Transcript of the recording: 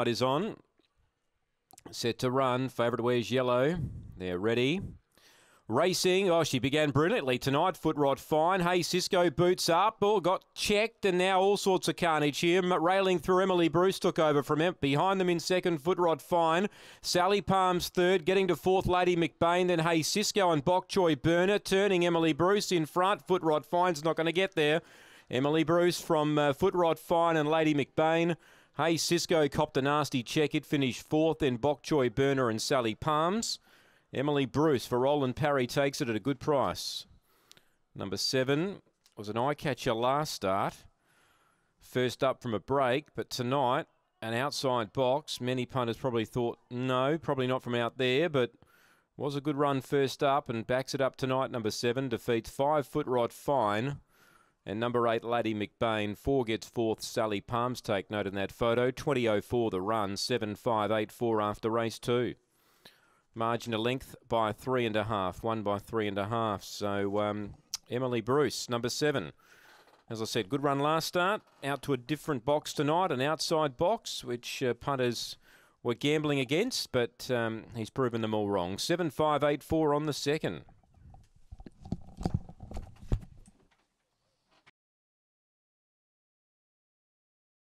Light is on. Set to run. Favourite wears yellow. They're ready. Racing. Oh, she began brilliantly tonight. Foot rod fine. Hey, Cisco boots up. Oh, got checked, and now all sorts of carnage here. Railing through Emily Bruce took over from behind them in second. Foot rod fine. Sally Palms third. Getting to fourth, Lady McBain. Then Hey, Cisco and Bok Choy Burner turning Emily Bruce in front. Foot rod fine's not going to get there. Emily Bruce from uh, Foot rod fine and Lady McBain. Hey Cisco copped a nasty check. It finished fourth, then Bok Choi Burner and Sally Palms. Emily Bruce for Roland Parry takes it at a good price. Number seven was an eye catcher last start. First up from a break, but tonight an outside box. Many punters probably thought, no, probably not from out there, but was a good run first up and backs it up tonight, number seven. Defeats five foot rod fine. And number eight, Laddie McBain. Four gets fourth, Sally Palms. Take note in that photo. 20.04 the run, 7.584 after race two. Margin of length by three and a half, one by three and a half. So um, Emily Bruce, number seven. As I said, good run last start. Out to a different box tonight, an outside box, which uh, punters were gambling against, but um, he's proven them all wrong. 7.584 on the second.